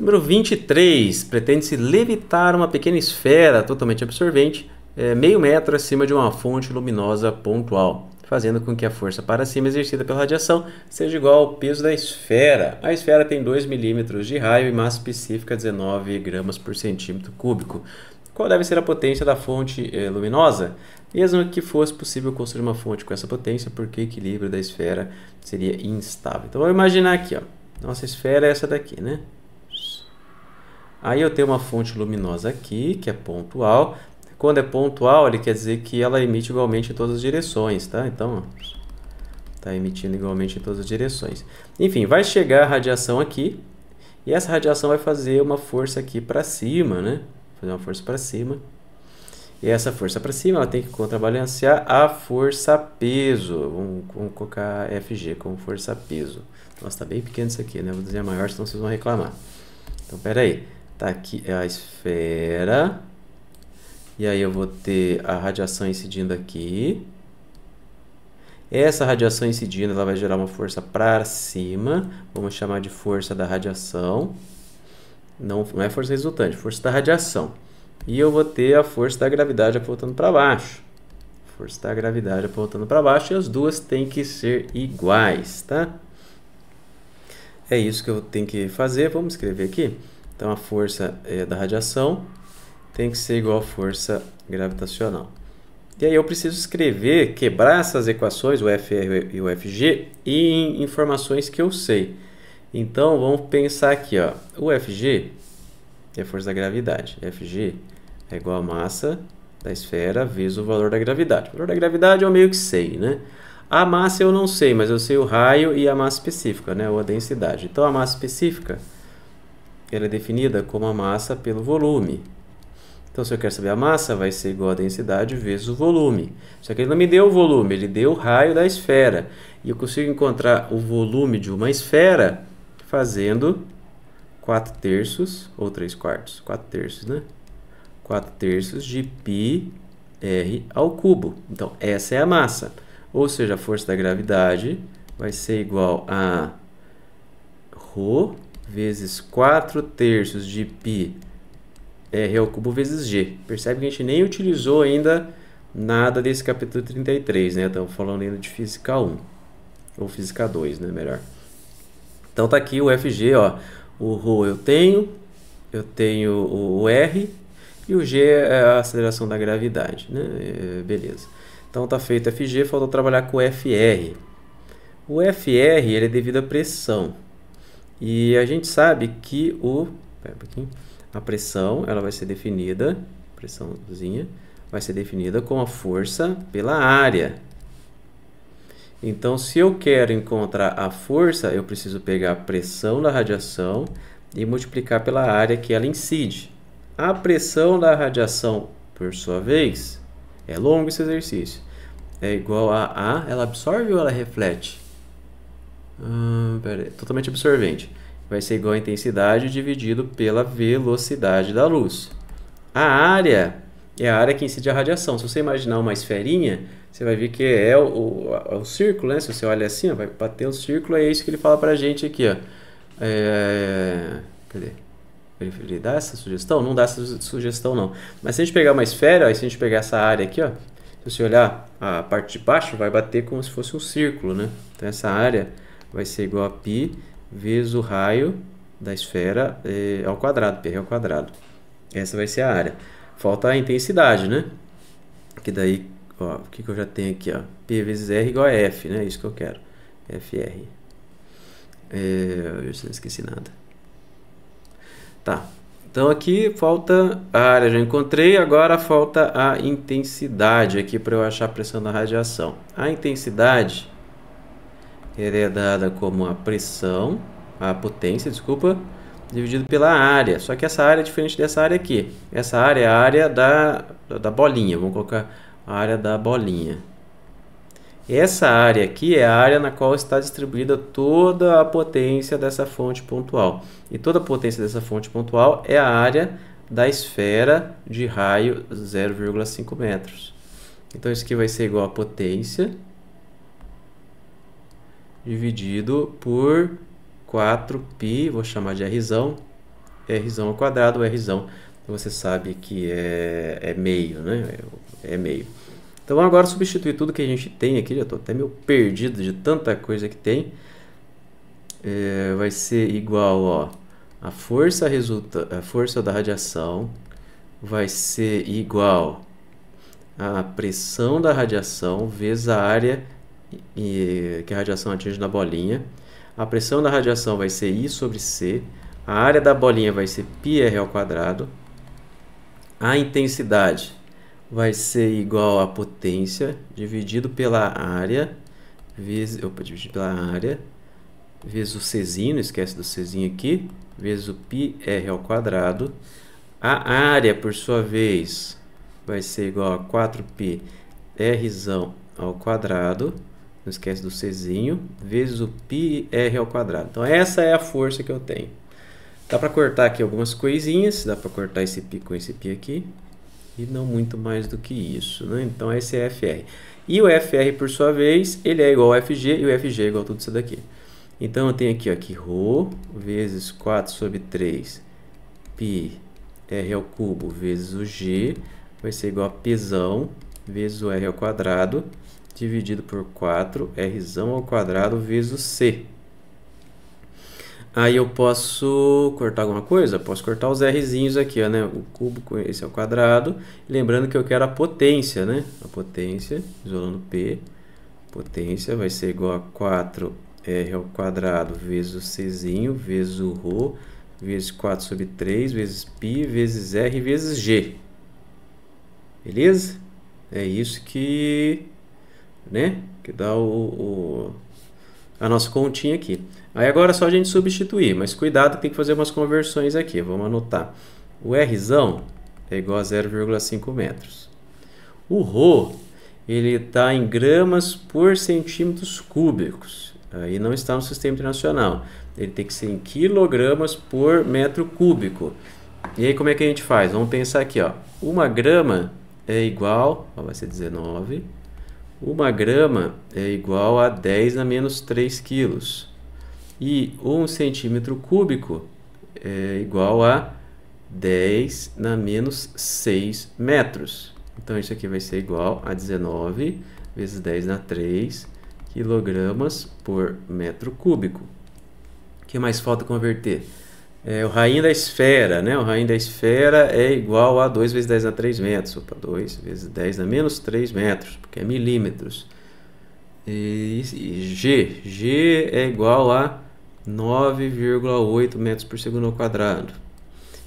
Número 23. Pretende-se levitar uma pequena esfera totalmente absorvente, é, meio metro acima de uma fonte luminosa pontual, fazendo com que a força para cima exercida pela radiação seja igual ao peso da esfera. A esfera tem 2 milímetros de raio e massa específica 19 gramas por centímetro cúbico. Qual deve ser a potência da fonte é, luminosa? Mesmo que fosse possível construir uma fonte com essa potência, porque o equilíbrio da esfera seria instável. Então, vou imaginar aqui, ó. Nossa esfera é essa daqui, né? Aí eu tenho uma fonte luminosa aqui, que é pontual. Quando é pontual, ele quer dizer que ela emite igualmente em todas as direções, tá? Então, está emitindo igualmente em todas as direções. Enfim, vai chegar a radiação aqui, e essa radiação vai fazer uma força aqui para cima, né? Fazer uma força para cima. E essa força para cima, ela tem que contrabalancear a força peso. Vamos, vamos colocar FG como força peso. Nossa, está bem pequeno isso aqui, né? Vou dizer maior, senão vocês vão reclamar. Então, pera aí. Tá aqui é a esfera. E aí eu vou ter a radiação incidindo aqui. Essa radiação incidindo ela vai gerar uma força para cima. Vamos chamar de força da radiação. Não, não é força resultante, força da radiação. E eu vou ter a força da gravidade apontando para baixo. Força da gravidade apontando para baixo. E as duas têm que ser iguais, tá? É isso que eu tenho que fazer. Vamos escrever aqui. Então a força é, da radiação tem que ser igual à força gravitacional. E aí eu preciso escrever, quebrar essas equações, o FR e o FG, em informações que eu sei. Então vamos pensar aqui, ó. o FG é a força da gravidade. FG é igual à massa da esfera vezes o valor da gravidade. O valor da gravidade eu meio que sei, né? A massa eu não sei, mas eu sei o raio e a massa específica, né? Ou a densidade. Então a massa específica ela é definida como a massa pelo volume. Então, se eu quero saber a massa, vai ser igual a densidade vezes o volume. Só que ele não me deu o volume, ele deu o raio da esfera. E eu consigo encontrar o volume de uma esfera fazendo 4 terços, ou 3 quartos, 4 terços, né? 4 terços de pi r ao cubo. Então, essa é a massa. Ou seja, a força da gravidade vai ser igual a ρ vezes 4 terços de π é, R ao cubo vezes G. Percebe que a gente nem utilizou ainda nada desse capítulo 33, né? Estamos falando ainda de física 1, ou física 2, né? Melhor. Então tá aqui o FG, ó. O Rho eu tenho, eu tenho o R e o G é a aceleração da gravidade, né? É, beleza. Então tá feito FG, faltou trabalhar com o FR. O FR ele é devido à pressão. E a gente sabe que o, um a pressão ela vai ser definida, pressãozinha, vai ser definida com a força pela área. Então, se eu quero encontrar a força, eu preciso pegar a pressão da radiação e multiplicar pela área que ela incide. A pressão da radiação, por sua vez, é longo esse exercício, é igual a A, ela absorve ou ela reflete? Hum, aí, totalmente absorvente. Vai ser igual à intensidade dividido pela velocidade da luz. A área é a área que incide a radiação. Se você imaginar uma esferinha, você vai ver que é o, o, é o, círculo, né? Se você olha assim, vai bater o círculo, é isso que ele fala pra gente aqui, ó. É, cadê? Ele, ele dá essa sugestão? Não dá essa sugestão, não. Mas se a gente pegar uma esfera, ó, se a gente pegar essa área aqui, ó, se você olhar a parte de baixo, vai bater como se fosse um círculo, né? Então essa área vai ser igual a π vezes o raio da esfera é, ao quadrado, π ao quadrado. Essa vai ser a área. Falta a intensidade, né? Que daí, ó, o que, que eu já tenho aqui? Ó? P vezes R igual a F, né? Isso que eu quero. FR. É, eu não esqueci nada. Tá. Então aqui falta a área, já encontrei, agora falta a intensidade aqui para eu achar a pressão da radiação. A intensidade heredada como a pressão, a potência, desculpa, dividido pela área. Só que essa área é diferente dessa área aqui. Essa área é a área da, da bolinha. Vamos colocar a área da bolinha. Essa área aqui é a área na qual está distribuída toda a potência dessa fonte pontual. E toda a potência dessa fonte pontual é a área da esfera de raio 0,5 metros. Então isso aqui vai ser igual a potência dividido por 4π, vou chamar de r, r ao quadrado, r. Então você sabe que é, é meio, né? É meio. Então agora substituir tudo que a gente tem aqui, já estou até meio perdido de tanta coisa que tem. É, vai ser igual ó, a força resulta a força da radiação vai ser igual a pressão da radiação vezes a área e, que a radiação atinge na bolinha. A pressão da radiação vai ser I sobre C. A área da bolinha vai ser πr ao quadrado. A intensidade vai ser igual à potência dividido pela área vezes, opa, dividido pela área vezes o Czinho, esquece do Czinho aqui, vezes o πr ao quadrado. A área, por sua vez, vai ser igual a 4π ao quadrado não esquece do Czinho, vezes o πr ao quadrado. Então essa é a força que eu tenho. Dá para cortar aqui algumas coisinhas, dá para cortar esse π com esse π aqui, e não muito mais do que isso, né? Então esse é FR. E o FR, por sua vez, ele é igual ao FG, e o FG é igual a tudo isso daqui. Então eu tenho aqui, ó, que ρ vezes 4 sobre 3, πr r ao cubo vezes o g, vai ser igual a pesão vezes o r ao quadrado, dividido por 4, r ao quadrado vezes c. Aí eu posso cortar alguma coisa? Posso cortar os rzinhos aqui, ó, né? O cubo com esse ao quadrado. Lembrando que eu quero a potência, né? A potência, isolando p, potência vai ser igual a 4r ao quadrado vezes o czinho, vezes o ρ, vezes 4 sobre 3, vezes π, vezes r, vezes g. Beleza? É isso que né? Que dá o, o, a nossa continha aqui. Aí agora é só a gente substituir, mas cuidado tem que fazer umas conversões aqui. Vamos anotar. O R é igual a 0,5 metros. O Rho, ele está em gramas por centímetros cúbicos. Aí não está no sistema internacional. Ele tem que ser em quilogramas por metro cúbico. E aí como é que a gente faz? Vamos pensar aqui, ó. Uma grama é igual, ó, vai ser 19 uma grama é igual a 10 a menos 3 quilos. E 1 centímetro cúbico é igual a 10 na menos 6 metros. Então, isso aqui vai ser igual a 19 vezes 10 na 3 quilogramas por metro cúbico. O que mais falta converter? É, o rainho da esfera, né? O rainho da esfera é igual a 2 vezes 10 a 3 metros. Opa, 2 vezes 10 a menos 3 metros, porque é milímetros. E, e G. G é igual a 9,8 metros por segundo ao quadrado.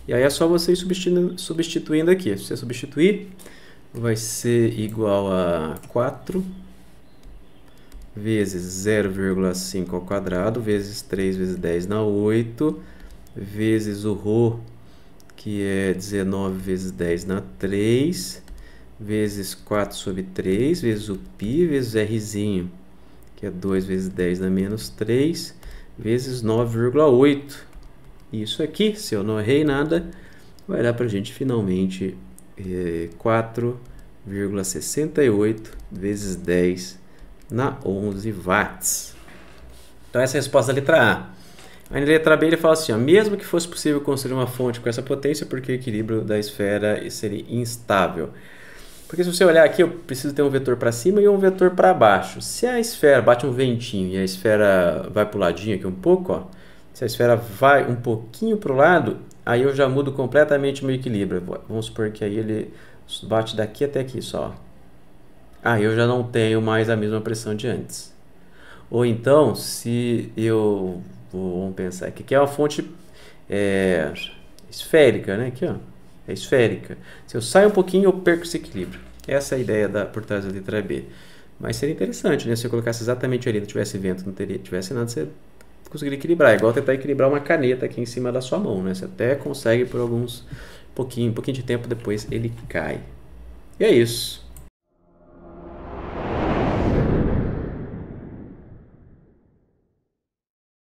E aí é só você ir substituindo, substituindo aqui. Se você substituir, vai ser igual a 4 vezes 0,5 ao quadrado, vezes 3 vezes 10 na 8 vezes o Rho, que é 19 vezes 10 na 3, vezes 4 sobre 3, vezes o π, vezes rzinho, que é 2 vezes 10 na menos 3, vezes 9,8. Isso aqui, se eu não errei nada, vai dar para a gente finalmente é, eh, 4,68 vezes 10 na 11 watts. Então essa é a resposta da letra A. Aí na letra B ele fala assim, ó, mesmo que fosse possível construir uma fonte com essa potência, porque o equilíbrio da esfera seria instável. Porque se você olhar aqui, eu preciso ter um vetor para cima e um vetor para baixo. Se a esfera bate um ventinho e a esfera vai para o ladinho aqui um pouco, ó, se a esfera vai um pouquinho para o lado, aí eu já mudo completamente o meu equilíbrio. Vamos supor que aí ele bate daqui até aqui só. Aí eu já não tenho mais a mesma pressão de antes. Ou então, se eu Tipo, vamos pensar aqui, que é uma fonte é, esférica, né? Aqui, ó, é esférica. Se eu saio um pouquinho, eu perco esse equilíbrio. Essa é a ideia da, por trás da letra B. Mas seria interessante, né? Se eu colocasse exatamente ali, não tivesse vento, não teria, tivesse nada, você conseguiria equilibrar. É igual tentar equilibrar uma caneta aqui em cima da sua mão, né? Você até consegue por alguns pouquinho, pouquinho de tempo depois ele cai. E é isso.